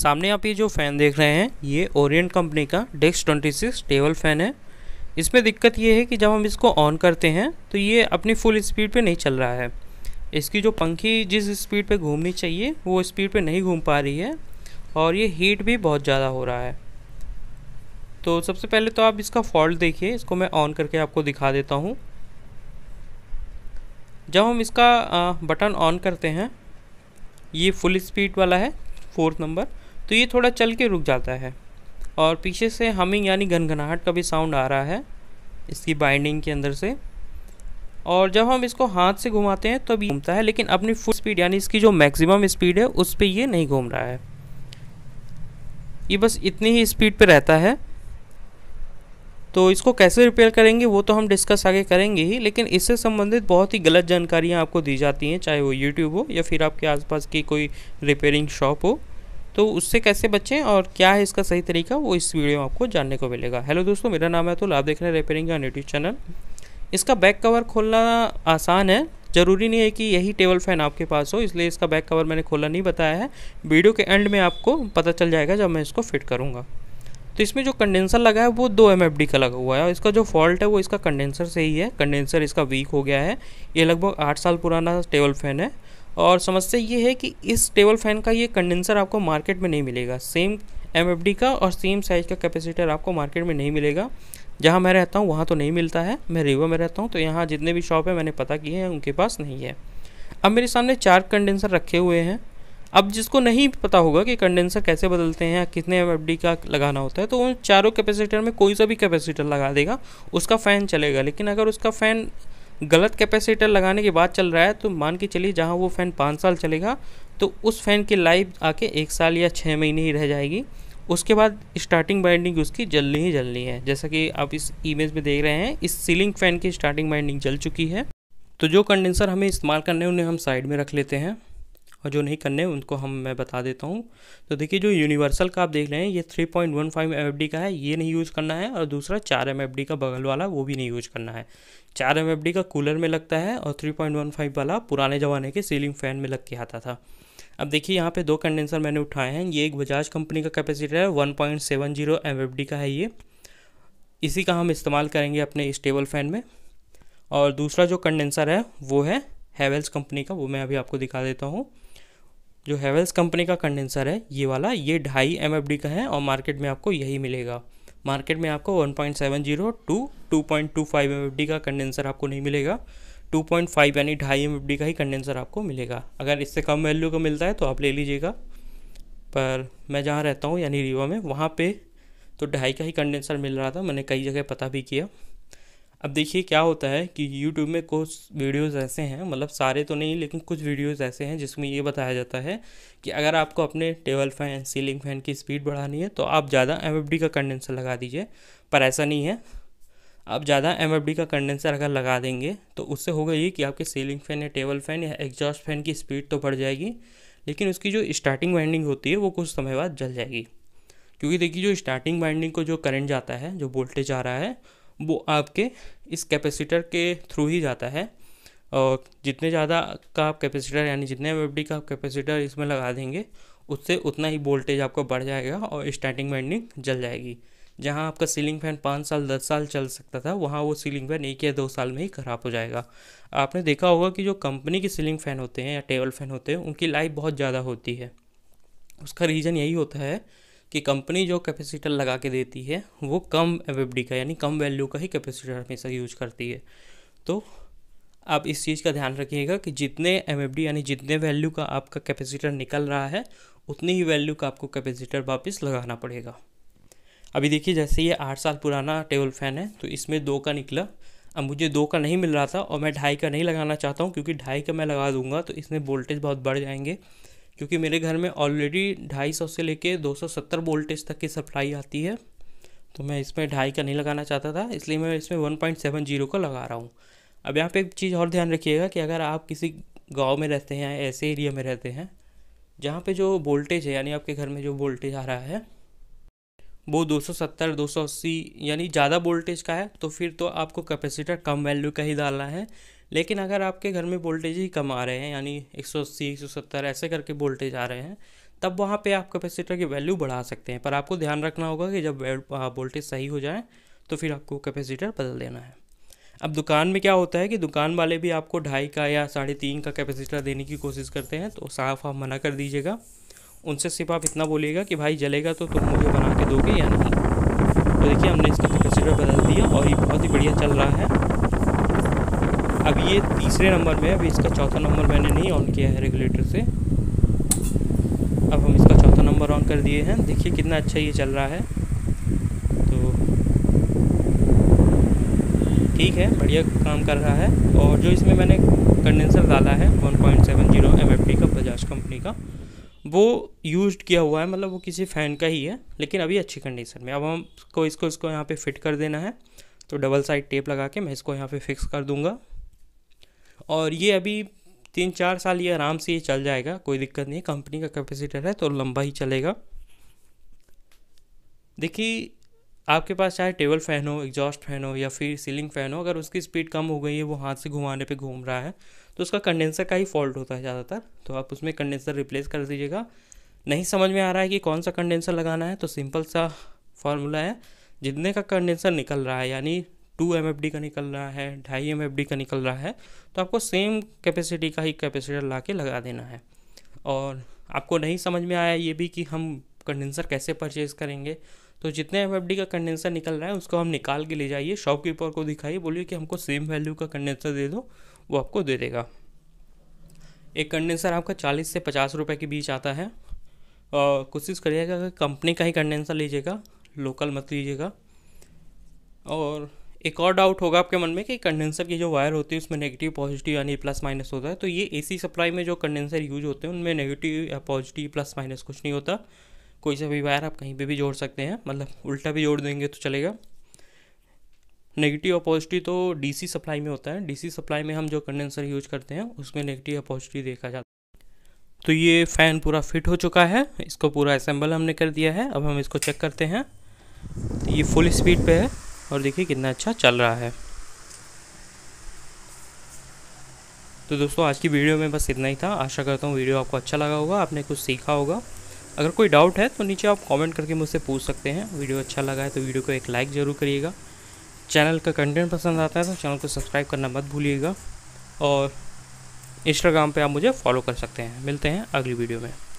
सामने आप ये जो फ़ैन देख रहे हैं ये ओरिएंट कंपनी का desk twenty six table fan है इसमें दिक्कत ये है कि जब हम इसको ऑन करते हैं तो ये अपनी फुल स्पीड पे नहीं चल रहा है इसकी जो पंखी जिस स्पीड पे घूमनी चाहिए वो स्पीड पे नहीं घूम पा रही है और ये हीट भी बहुत ज़्यादा हो रहा है तो सबसे पहले तो आप इसका फॉल्ट देखिए इसको मैं ऑन करके आपको दिखा देता हूँ जब हम इसका बटन ऑन करते हैं ये फुल स्पीड वाला है फोर्थ नंबर तो ये थोड़ा चल के रुक जाता है और पीछे से हमिंग यानी घनघनाहट का भी साउंड आ रहा है इसकी बाइंडिंग के अंदर से और जब हम इसको हाथ से घुमाते हैं तब तो घूमता है लेकिन अपनी फुल स्पीड यानी इसकी जो मैक्सिमम स्पीड है उस पर ये नहीं घूम रहा है ये बस इतनी ही स्पीड पे रहता है तो इसको कैसे रिपेयर करेंगे वो तो हम डिस्कस आगे करेंगे ही लेकिन इससे संबंधित बहुत ही गलत जानकारियाँ आपको दी जाती हैं चाहे वो यूट्यूब हो या फिर आपके आसपास की कोई रिपेयरिंग शॉप हो तो उससे कैसे बचें और क्या है इसका सही तरीका वो इस वीडियो में आपको जानने को मिलेगा हेलो दोस्तों मेरा नाम है तो आप देख रहे हैं रिपेयरिंग का यूट्यूब चैनल इसका बैक कवर खोलना आसान है ज़रूरी नहीं है कि यही टेबल फैन आपके पास हो इसलिए इसका बैक कवर मैंने खोला नहीं बताया है वीडियो के एंड में आपको पता चल जाएगा जब मैं इसको फिट करूँगा तो इसमें जो कंडेंसर लगा है वो दो एम का लगा हुआ है और इसका जो फॉल्ट है वो इसका कंडेंसर से ही है कंडेंसर इसका वीक हो गया है ये लगभग आठ साल पुराना टेबल फैन है और समस्या ये है कि इस टेबल फैन का ये कंडेंसर आपको मार्केट में नहीं मिलेगा सेम एम का और सेम साइज़ का कैपेसिटर आपको मार्केट में नहीं मिलेगा जहाँ मैं रहता हूँ वहाँ तो नहीं मिलता है मैं रीवा में रहता हूँ तो यहाँ जितने भी शॉप है मैंने पता किए हैं उनके पास नहीं है अब मेरे सामने चार कंडेंसर रखे हुए हैं अब जिसको नहीं पता होगा कि कंडेंसर कैसे बदलते हैं कितने एम का लगाना होता है तो उन चारों कैपेसिटर में कोई सा भी कैपेसिटर लगा देगा उसका फ़ैन चलेगा लेकिन अगर उसका फ़ैन गलत कैपेसिटर लगाने की बात चल रहा है तो मान के चलिए जहाँ वो फ़ैन पाँच साल चलेगा तो उस फ़ैन की लाइफ आके एक साल या छः महीने ही रह जाएगी उसके बाद स्टार्टिंग बाइंडिंग उसकी जलनी ही जलनी है जैसा कि आप इस इमेज में देख रहे हैं इस सीलिंग फ़ैन की स्टार्टिंग बाइंडिंग जल चुकी है तो जो कंडेंसर हमें इस्तेमाल करने उन्हें हम साइड में रख लेते हैं और जो नहीं करने उनको हम मैं बता देता हूँ तो देखिए जो यूनिवर्सल का आप देख रहे हैं ये three point one five M F D का है ये नहीं यूज़ करना है और दूसरा चार एम एफ डी का बगल वाला वो भी नहीं यूज़ करना है चार एम एफ डी का कूलर में लगता है और थ्री पॉइंट वन फाइव वाला पुराने ज़माने के सीलिंग फ़ैन में लग के आता था अब देखिए यहाँ पर दो कंडेंसर मैंने उठाए हैं ये एक बजाज कंपनी का कैपेसिटर है one point seven zero M F D का है ये इसी का हम इस्तेमाल करेंगे अपने स्टेबल फ़ैन में और दूसरा जो कंडेंसर है वो है हैवेल्स कंपनी का वो मैं अभी आपको दिखा देता हूँ जो हैवेल्स कंपनी का कंडेंसर है ये वाला ये ढाई एम का है और मार्केट में आपको यही मिलेगा मार्केट में आपको 1.70 टू 2.25 एम का कंडेंसर आपको नहीं मिलेगा 2.5 यानी ढाई एम का ही कंडेंसर आपको मिलेगा अगर इससे कम वैल्यू का मिलता है तो आप ले लीजिएगा पर मैं जहाँ रहता हूँ यानी रीवा में वहाँ पर तो ढाई का ही कंडेंसर मिल रहा था मैंने कई जगह पता भी किया अब देखिए क्या होता है कि यूट्यूब में कुछ वीडियोस ऐसे हैं मतलब सारे तो नहीं लेकिन कुछ वीडियोस ऐसे हैं जिसमें ये बताया जाता है कि अगर आपको अपने टेबल फैन सीलिंग फैन की स्पीड बढ़ानी है तो आप ज़्यादा एम का कंडेंसर लगा दीजिए पर ऐसा नहीं है आप ज़्यादा एम का कंडेंसर अगर लगा देंगे तो उससे होगा ये कि आपके सीलिंग फैन या टेबल फैन या एग्जॉस्ट फैन की स्पीड तो बढ़ जाएगी लेकिन उसकी जो स्टार्टिंग वाइंडिंग होती है वो कुछ समय बाद जल जाएगी क्योंकि देखिए जो स्टार्टिंग वाइंडिंग को जो करंट जाता है जो वोल्टेज आ रहा है वो आपके इस कैपेसिटर के थ्रू ही जाता है और जितने ज़्यादा का आप कैपेसिटर यानी जितने एफ का आप कैपेसिटर इसमें लगा देंगे उससे उतना ही वोल्टेज आपका बढ़ जाएगा और स्टार्टिंग वाइंडिंग जल जाएगी जहाँ आपका सीलिंग फैन पाँच साल दस साल चल सकता था वहाँ वो सीलिंग फैन एक या दो साल में ही ख़राब हो जाएगा आपने देखा होगा कि जो कंपनी के सीलिंग फैन होते हैं या टेबल फैन होते हैं उनकी लाइफ बहुत ज़्यादा होती है उसका रीज़न यही होता है कि कंपनी जो कैपेसिटर लगा के देती है वो कम एफ का यानी कम वैल्यू का ही कैपेसिटर हमेशा यूज करती है तो आप इस चीज़ का ध्यान रखिएगा कि जितने एम यानी जितने वैल्यू का आपका कैपेसिटर निकल रहा है उतनी ही वैल्यू का आपको कैपेसिटर वापस लगाना पड़ेगा अभी देखिए जैसे ये आठ साल पुराना टेबल फैन है तो इसमें दो का निकला अब मुझे दो का नहीं मिल रहा था और मैं ढाई का नहीं लगाना चाहता हूँ क्योंकि ढाई का मैं लगा दूंगा तो इसमें वोल्टेज बहुत बढ़ जाएंगे क्योंकि मेरे घर में ऑलरेडी ढाई सौ से लेके दो सौ सत्तर वोल्टेज तक की सप्लाई आती है तो मैं इसमें ढाई का नहीं लगाना चाहता था इसलिए मैं इसमें वन पॉइंट सेवन जीरो का लगा रहा हूँ अब यहाँ पे एक चीज़ और ध्यान रखिएगा कि अगर आप किसी गांव में रहते हैं या ऐसे एरिया में रहते हैं जहाँ पर जो वोल्टेज है यानी आपके घर में जो वोल्टेज आ रहा है वो 270 280 यानी ज़्यादा वोल्टेज का है तो फिर तो आपको कैपेसिटर कम वैल्यू का ही डालना है लेकिन अगर आपके घर में वोल्टेज ही कम आ रहे हैं यानी एक सौ अस्सी एक सौ सत्तर ऐसे करके वोल्टेज आ रहे हैं तब वहाँ पे आप कैपेसिटर की वैल्यू बढ़ा सकते हैं पर आपको ध्यान रखना होगा कि जब वोल्टेज सही हो जाए तो फिर आपको कैपेसिटर बदल देना है अब दुकान में क्या होता है कि दुकान वाले भी आपको ढाई का या साढ़े तीन का कैपेसिटर देने की कोशिश करते हैं तो साफ आप मना कर दीजिएगा उनसे सिर्फ आप इतना बोलिएगा कि भाई जलेगा तो तुम मुझे बना के दोगे या नहीं तो देखिए हमने इसका कैपेसिटर बदल दिया और ये बहुत ही बढ़िया चल रहा है अब ये तीसरे नंबर में है अभी इसका चौथा नंबर मैंने नहीं ऑन किया है रेगुलेटर से अब हम इसका चौथा नंबर ऑन कर दिए हैं देखिए कितना अच्छा ये चल रहा है तो ठीक है बढ़िया काम कर रहा है और जो इसमें मैंने कंडेंसर डाला है 1.70 टी का बजाज कंपनी का वो यूज किया हुआ है मतलब वो किसी फ़ैन का ही है लेकिन अभी अच्छी कंडीशन में अब हमको इसको इसको यहाँ पे फिट कर देना है तो डबल साइड टेप लगा के मैं इसको यहाँ पे फिक्स कर दूंगा और ये अभी तीन चार साल ये आराम से ये चल जाएगा कोई दिक्कत नहीं कंपनी का कैपेसिटर है तो लंबा ही चलेगा देखिए आपके पास चाहे टेबल फैन हो एग्जॉस्ट फैन हो या फिर सीलिंग फैन हो अगर उसकी स्पीड कम हो गई है वो हाथ से घुमाने पे घूम रहा है तो उसका कंडेंसर का ही फॉल्ट होता है ज़्यादातर तो आप उसमें कंडेंसर रिप्लेस कर दीजिएगा नहीं समझ में आ रहा है कि कौन सा कंडेंसर लगाना है तो सिंपल सा फॉर्मूला है जितने का कंडेंसर निकल रहा है यानी टू एम का निकल रहा है ढाई एम का निकल रहा है तो आपको सेम कैपेसिटी का ही कैपेसिटर ला के लगा देना है और आपको नहीं समझ में आया ये भी कि हम कंडेंसर कैसे परचेज़ करेंगे तो जितने एम का कंडेंसर निकल रहा है उसको हम निकाल के ले जाइए शॉपकीपर को दिखाइए बोलिए कि हमको सेम वैल्यू का कंडेंसर दे दो वो आपको दे देगा एक कंडेंसर आपका चालीस से पचास रुपये के बीच आता है और कोशिश करिएगा कंपनी का ही कंडेंसर लीजिएगा लोकल मत लीजिएगा और एक और डाउट होगा आपके मन में कि कंडेंसर की जो वायर होती है उसमें नेगेटिव पॉजिटिव यानी प्लस माइनस होता है तो ये एसी सप्लाई में जो कंडेंसर यूज होते हैं उनमें नेगेटिव या पॉजिटिव प्लस माइनस कुछ नहीं होता कोई सा भी वायर आप कहीं पे भी जोड़ सकते हैं मतलब उल्टा भी जोड़ देंगे तो चलेगा नेगेटिव और पॉजिटिव तो डी सप्लाई में होता है डी सप्लाई में हम जो कंडेंसर यूज करते हैं उसमें नेगेटिव या पॉजिटिव देखा जाता है तो ये फ़ैन पूरा फिट हो चुका है इसको पूरा असेंबल हमने कर दिया है अब हम इसको चेक करते हैं तो ये फुल स्पीड पे है और देखिए कितना अच्छा चल रहा है तो दोस्तों आज की वीडियो में बस इतना ही था आशा करता हूँ वीडियो आपको अच्छा लगा होगा आपने कुछ सीखा होगा अगर कोई डाउट है तो नीचे आप कमेंट करके मुझसे पूछ सकते हैं वीडियो अच्छा लगा है तो वीडियो को एक लाइक ज़रूर करिएगा चैनल का कंटेंट पसंद आता है तो चैनल को सब्सक्राइब करना मत भूलिएगा और इंस्टाग्राम पर आप मुझे फॉलो कर सकते हैं मिलते हैं अगली वीडियो में